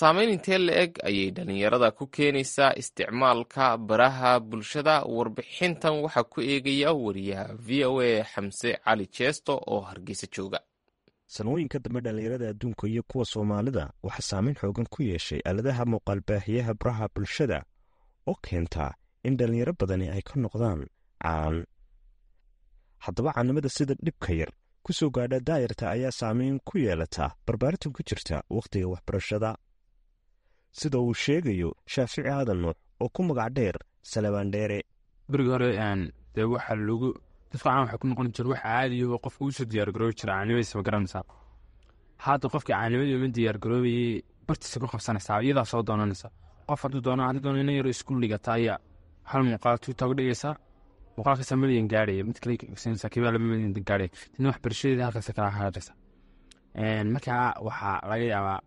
saameyn intee la-eg ayay dhallinyarada ku keenaysaa isticmaalka baraha bulshada warbixintan waxaa ku eegaya wariyaha v o a xamse cali jeesto oo hargeysa jooga sanooyin ka dambe dhallinyarada adduunka iyo kuwa soomaalida waxaa saameyn xoogan ku yeeshay aladaha muuqaalbaahiyaha baraha bulshada oo keentaa in dhallinyaro badani ay ka noqdaan caan haddaba caanimada sida dhibka yar ku soo gaadha daayarta ayaa saameyn ku yeelata barbaaritan ku jirta wakhtiga waxbarashada sida uu sheegayo shaafici aadan nuux oo ku magac dheer salabaan dheere berigii hore dee waxaa lagu dadka caan ku noqon jira wax caadiyaho qofka uu soo diyaargaroobi jira caanimadiisa ma garanaysaa hadda qofkii caanimadii uma diyaargaroobayey bartiisa ku qabsanaysaa iyadaa soo doonanaysa qof hadduu doono haddii doono ina yaro isku ligata ayaa hal muuqaal tuu dhigaysaa muuqaalkaasa madayan gaaraya mid kale xigsanaysa kibaa laba madayan gaaraya dina wax halkaasa kala haadhaysa markaa waxaa laga yaabaa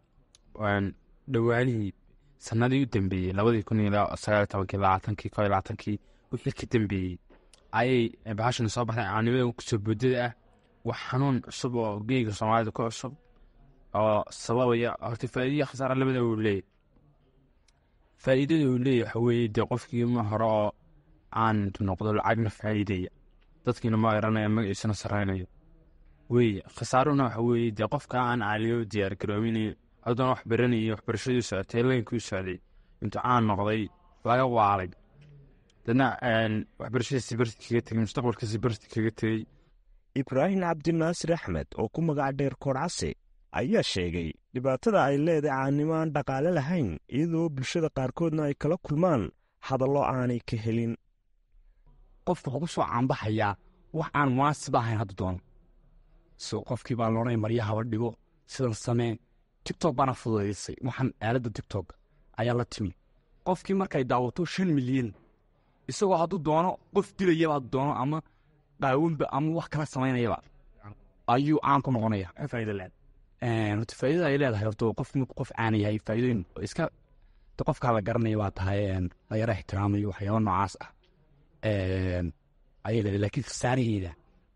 dhowaanihii sanadii u dambeeyey labadii kun ka dambeeyey ayay bahashan soo baxday caanimada kusoo boodada ah wax xanuun cusub oo geega soomaalida ku cusub oo sababaya horta faa'iidaya khasaara labada haddana wax baranayay waxbarashadii socotay leynkii socday imtixaan noqday laga waalay dana waxbarashadiisi barti kaga tegay mustaqbalkiisi barti kaga tegey ibraahim cabdinaasir axmed oo ku magac dheer koorcase ayaa sheegay dhibaatada ay leedahay caannimo aan dhaqaale lahayn iyadoo bulshada qaarkoodna ay kala kulmaan hadallo aanay ka helin qofka waxu soo caanbaxayaa wax aan munaasib ahayn hadda doon so qofkii baa loonay maryaha dhigo sidan samee tiktok baana fududeysay waxaan aaladda tiktok ayaa la timi qofkii markay daawato shan milyan isagoo hadduu doono qof dilayaba hadduu doono ama qaawanba ama wax kala samaynayaba ayuu caan ku noqonaya horta faaidada ay leedahay horta qof marku qof caana yahay faaidooyin iska ta qofkaa la garanaya waa tahay dayara ixtiraamayo waxyaaba noocaas ah ayay leedahay lakiin khasaaraheeda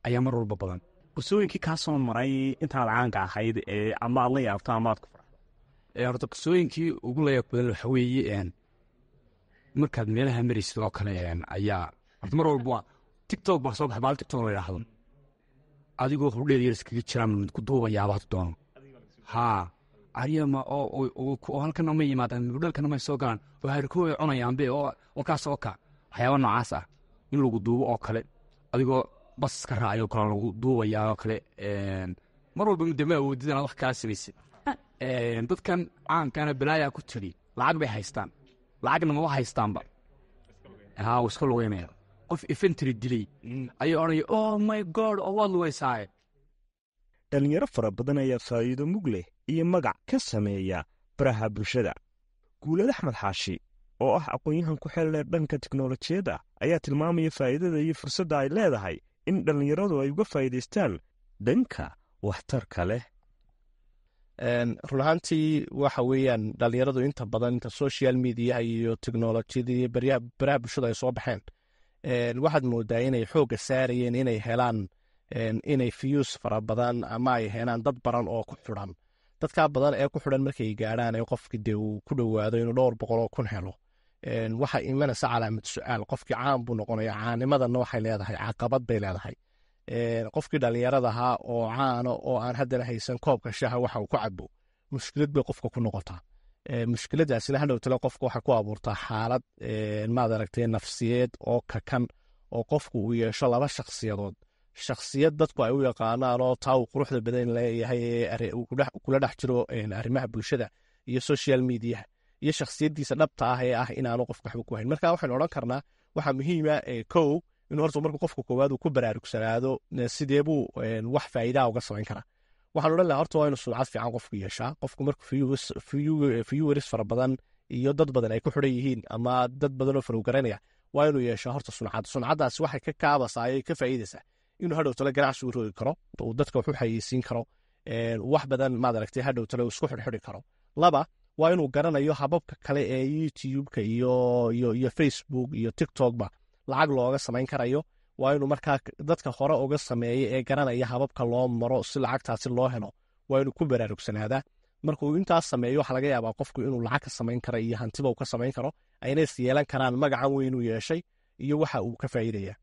ayaa mar walba badan kursooyinkii kaa soo maray intaad caanka ahayd ama aad la yaabto ama aad ku farado horta kursooyinkii ugu layaab badan waxa weeye markaad meelaha maraysid oo kale ayaa horta mar walba tictok baa soo baxay maal tictok la yidhaahdo adigoo hordheeda yar iskaga jiraan ku duubayaaba hadu doono haa aryama oo halkana ma yimaadaan hudhalkana may soo galaan oo harkooya cunayaanbe oo kaas oo ka waxyaaba noocaas ah in lagu duubo oo kale adigoo baska raacyo kale lagu duubayaa oo kale mar walba mudama awoodid inaad wax kala samaysid ah. dadkan caankana balaayaa ku tiri lacag bay haystaan lacagna maba haystaanba haa iska lugeynaya qof efentry dilay mm. ayuu odhanaya oh my god oo waad lugeysaaye dhallinyaro fara badan ayaa faa'iido mug leh iyo magac ka sameeya baraha bulshada guulad axmed xaashi oo ah aqoon-yahan ku xel leh dhanka tiknolojiyadda ayaa tilmaamaya faa'iidada iyo fursadda ay leedahay in dhallinyaradu ay uga faa'iidaystaan dhanka waxtarka leh run waxa weeyaan dhallinyaradu inta badan inta social mediaha iyo teknolojiyada iyo baraha bulshada ay soo baxeen waxaad moodaa inay xoogga saarayeen inay helaan inay fiyuus fara badan ama ay helaan dad baran oo ku xidhan dadkaa badan ee ku xidhan markay gaadhaan ee qofka dee uu ku dhowaado inuu dhowr boqol oo kun helo waxaa imanaysa calaamad su-aal qofkii caan buu noqonaya caanimadana waxay leedahay caqabad bay leedahay qofkii dhallinyarada oo caano ah oo aan haddana haysan koobka shaha waxa uu ku cabo mushkilad bay qofka ku noqotaa mushkiladaasina hadhowtale qofka waxay ku abuurtaa xaalad maad aragtay nafsiyeed oo kakan oo qofku uu yeesho laba shakhsiyadood shakhsiyad dadku ay u yaqaanaan oo taa uu quruxda badan leeyahay kula dhex jiro arrimaha bulshada iyo social mediaha iyo shakhsiyadiisa dhabta ah ee ah inaanu qofka waxba ku hayn marka waxaynu odhan karnaa waxaa muhiima ah, eh, kow inuu horta markuu qofka koowaad uu ku baraarugsanaado eh, sideebuu eh, wax faa'iidaa uga samayn karaa waxaan odhan lahaa horta waa inuu suucad fiican qofku yeeshaa qofku marku fiyuweris fara badan iyo dad badan ay ku xidhan yihiin ama dad badan oo farowgaraynaya waa inuu yeeshaa horta suncad suncaddaasi waxay ka kaabasaa ay ka faa'iidaysaa inuu hadhow tale ganacsi rogi karo uu dadka waxu xayeysiin karo wax badan maad aragtay hadhow tale uu isku xidhxidhi karo laba waa inuu garanayo hababka kale ee youtube-ka iyo facebook iyo tiktokba lacag looga samayn karayo waa inuu markaa dadka hore uga sameeya ee garanaya hababka loo maro si lacagtaasi loo helo waa inuu ku baraarugsanaada markuu intaas sameeyo waxaa laga yaabaa qofku inuu lacag ka samayn kara iyo hantiba uu ka samayn karo ayna yeelan karaan magacan weynuu yeeshay iyo waxa uu ka faa'iidaya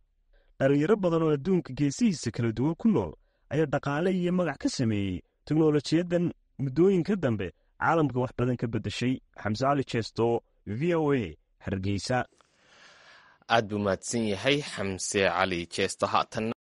dhallinyaro badan oo adduunka geesihiisa kala duwan ku nool ayaa dhaqaale iyo magac ka sameeyey teknolojiyadan muddooyinka dambe caalamka wax badan ka bedeshay xamse cali jesto v o a hargeysa aad buu mahadsan yahay xamse cali jeesto haatan